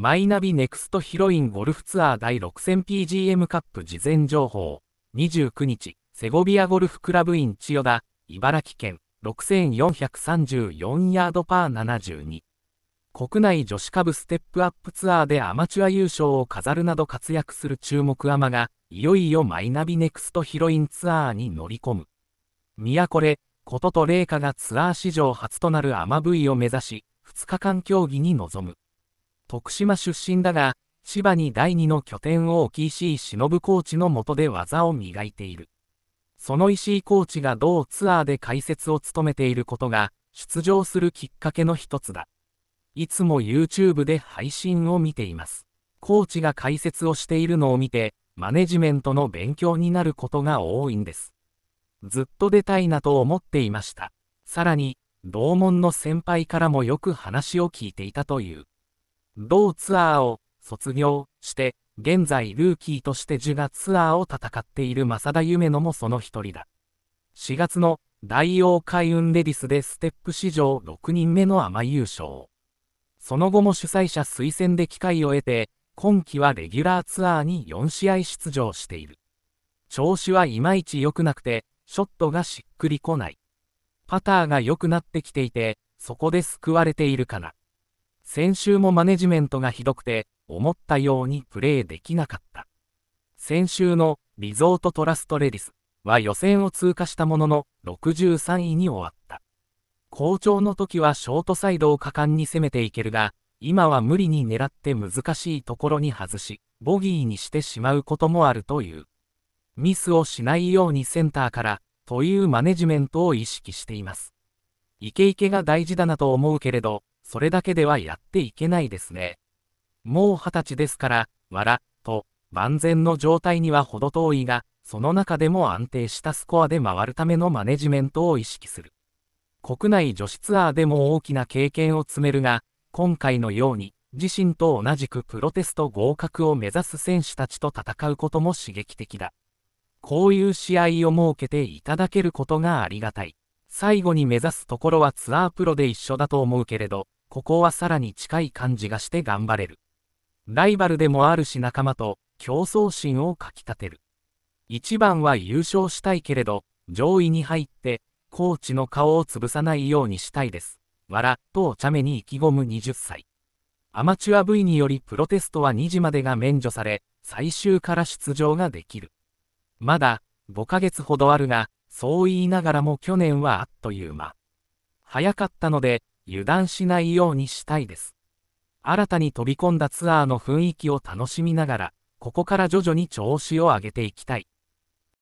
マイナビネクストヒロインゴルフツアー第 6000PGM カップ事前情報29日セゴビアゴルフクラブイン千代田茨城県6434ヤードパー72国内女子株ステップアップツアーでアマチュア優勝を飾るなど活躍する注目アマがいよいよマイナビネクストヒロインツアーに乗り込む都レれこととイカがツアー史上初となるアマ V を目指し2日間競技に臨む徳島出身だが、千葉に第二の拠点を置き石井忍コーチの下で技を磨いている。その石井コーチが同ツアーで解説を務めていることが、出場するきっかけの一つだ。いつも YouTube で配信を見ています。コーチが解説をしているのを見て、マネジメントの勉強になることが多いんです。ずっと出たいなと思っていました。さらに、同門の先輩からもよく話を聞いていたという。同ツアーを卒業して、現在ルーキーとしてジュガツアーを戦っている正田夢乃もその一人だ。4月の大王海運レディスでステップ史上6人目の甘優勝。その後も主催者推薦で機会を得て、今季はレギュラーツアーに4試合出場している。調子はいまいち良くなくて、ショットがしっくりこない。パターが良くなってきていて、そこで救われているかな。先週もマネジメントがひどくて、思ったようにプレーできなかった。先週のリゾートトラストレディスは予選を通過したものの63位に終わった。好調の時はショートサイドを果敢に攻めていけるが、今は無理に狙って難しいところに外し、ボギーにしてしまうこともあるという。ミスをしないようにセンターからというマネジメントを意識しています。イケイケが大事だなと思うけれど、それだけではやっていけないですね。もう二十歳ですから、わら、と、万全の状態には程遠いが、その中でも安定したスコアで回るためのマネジメントを意識する。国内女子ツアーでも大きな経験を積めるが、今回のように、自身と同じくプロテスト合格を目指す選手たちと戦うことも刺激的だ。こういう試合を設けていただけることがありがたい。最後に目指すところはツアープロで一緒だと思うけれど、ここはさらに近い感じがして頑張れる。ライバルでもあるし仲間と競争心をかきたてる。一番は優勝したいけれど、上位に入って、コーチの顔を潰さないようにしたいです。わら、とお茶目に意気込む20歳。アマチュア V によりプロテストは2時までが免除され、最終から出場ができる。まだ、5ヶ月ほどあるが、そう言いながらも去年はあっという間。早かったので、油断しないようにしたいです。新たに飛び込んだツアーの雰囲気を楽しみながら、ここから徐々に調子を上げていきたい。